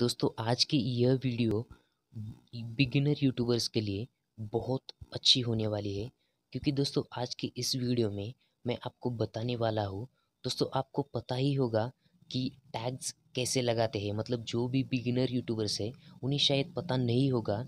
दोस्तों आज की यह वीडियो बिगिनर यूट्यूबर्स के लिए बहुत अच्छी होने वाली है क्योंकि दोस्तों आज की इस वीडियो में मैं आपको बताने वाला हूँ दोस्तों आपको पता ही होगा कि टैग्स कैसे लगाते हैं मतलब जो भी बिगिनर यूट्यूबर्स है उन्हें शायद पता नहीं होगा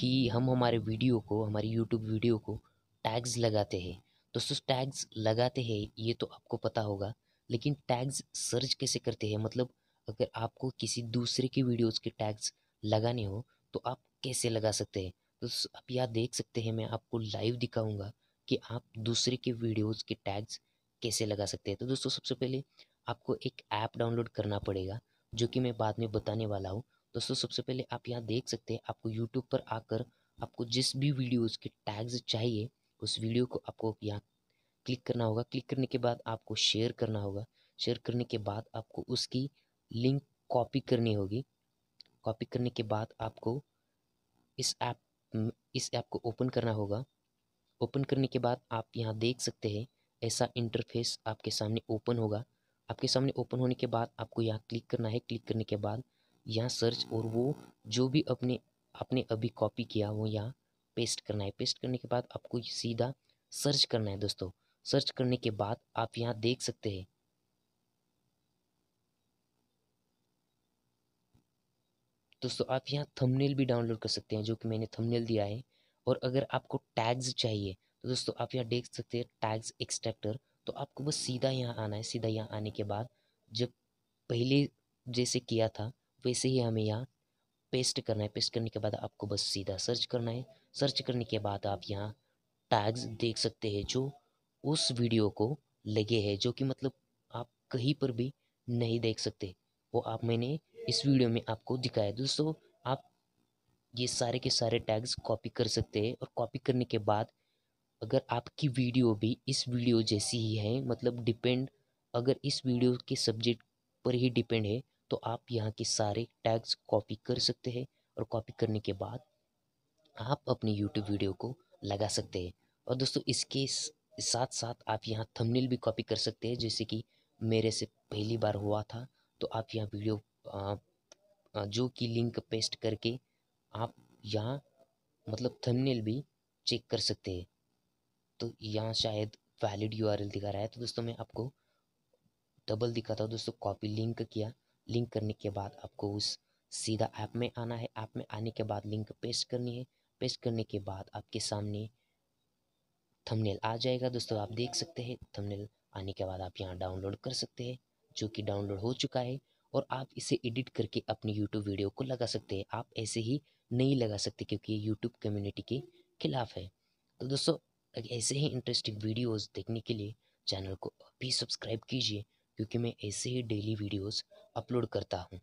कि हम हमारे वीडियो को हमारी यूट्यूब वीडियो को टैग्स लगाते हैं दोस्तों टैग्स लगाते हैं ये तो आपको पता होगा लेकिन टैग्स सर्च कैसे करते हैं मतलब अगर आपको किसी दूसरे की वीडियोस के टैग्स लगाने हो तो आप कैसे लगा सकते हैं तो आप यहाँ देख सकते हैं मैं आपको लाइव दिखाऊंगा कि आप दूसरे के वीडियोस के टैग्स कैसे लगा सकते हैं तो दोस्तों सबसे पहले आपको एक ऐप डाउनलोड करना पड़ेगा जो कि मैं बाद में बताने वाला हूँ दोस्तों सबसे पहले आप यहाँ देख सकते हैं आपको यूट्यूब पर आकर आपको जिस भी वीडियोस के टैग्स चाहिए उस वीडियो को आपको यहाँ क्लिक करना होगा क्लिक करने के बाद आपको शेयर करना होगा शेयर करने के बाद आपको उसकी लिंक कॉपी करनी होगी कॉपी करने के बाद आपको इस ऐप इस ऐप को ओपन करना होगा ओपन करने के बाद आप यहाँ देख सकते हैं ऐसा इंटरफेस आपके सामने ओपन होगा आपके सामने ओपन होने के बाद आपको यहाँ क्लिक करना है क्लिक करने के बाद यहाँ सर्च और वो जो भी अपने आपने अभी कॉपी किया वो यहाँ पेस्ट करना है पेस्ट करने के बाद आपको सीधा सर्च करना है दोस्तों सर्च करने के बाद आप यहाँ देख सकते हैं दोस्तों आप यहाँ थंबनेल भी डाउनलोड कर सकते हैं जो कि मैंने थंबनेल दिया है और अगर आपको टैग्स चाहिए तो दोस्तों आप यहाँ देख सकते हैं टैग्स एक्सट्रैक्टर तो आपको बस सीधा यहाँ आना है सीधा यहाँ आने के बाद जब पहले जैसे किया था वैसे ही हमें यहाँ पेस्ट करना है पेस्ट करने के बाद आपको बस सीधा सर्च करना है सर्च करने के बाद आप यहाँ टैग्स देख सकते हैं जो उस वीडियो को लगे हैं जो कि मतलब आप कहीं पर भी नहीं देख सकते वो आप मैंने इस वीडियो में आपको दिखाया दोस्तों आप ये सारे के सारे टैग्स कॉपी कर सकते हैं और कॉपी करने के बाद अगर आपकी वीडियो भी इस वीडियो जैसी ही है मतलब डिपेंड अगर इस वीडियो के सब्जेक्ट पर ही डिपेंड है तो आप यहाँ के सारे टैग्स कॉपी कर सकते हैं और कॉपी करने के बाद आप अपनी यूट्यूब वीडियो को लगा सकते हैं और दोस्तों इसके साथ साथ आप यहाँ थंबनेल भी कॉपी कर सकते हैं जैसे कि मेरे से पहली बार हुआ था तो आप यहाँ वीडियो जो कि लिंक पेस्ट करके आप यहाँ मतलब थंबनेल भी चेक कर सकते हैं तो यहाँ शायद वैलिड यू दिखा रहा है तो दोस्तों मैं आपको डबल दिखाता हूँ दोस्तों कॉपी लिंक किया लिंक करने के बाद आपको उस सीधा ऐप में आना है ऐप में आने के बाद लिंक पेस्ट करनी है पेस्ट करने के बाद आपके सामने थंबनेल आ जाएगा दोस्तों आप देख सकते हैं थंबनेल आने के बाद आप यहाँ डाउनलोड कर सकते हैं जो कि डाउनलोड हो चुका है और आप इसे एडिट करके अपनी यूट्यूब वीडियो को लगा सकते हैं आप ऐसे ही नहीं लगा सकते क्योंकि ये यूट्यूब कम्युनिटी के खिलाफ है तो दोस्तों ऐसे ही इंटरेस्टिंग वीडियोस देखने के लिए चैनल को अभी सब्सक्राइब कीजिए क्योंकि मैं ऐसे ही डेली वीडियोस अपलोड करता हूँ